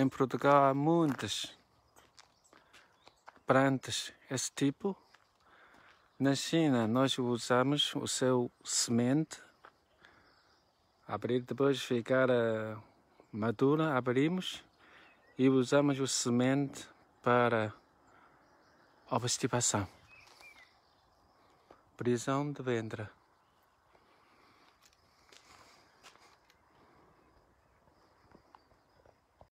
Em Portugal há muitas plantas desse tipo. Na China nós usamos o seu semente, abrir depois ficar eh, madura, abrimos e usamos o semente para obstipação, prisão de ventre.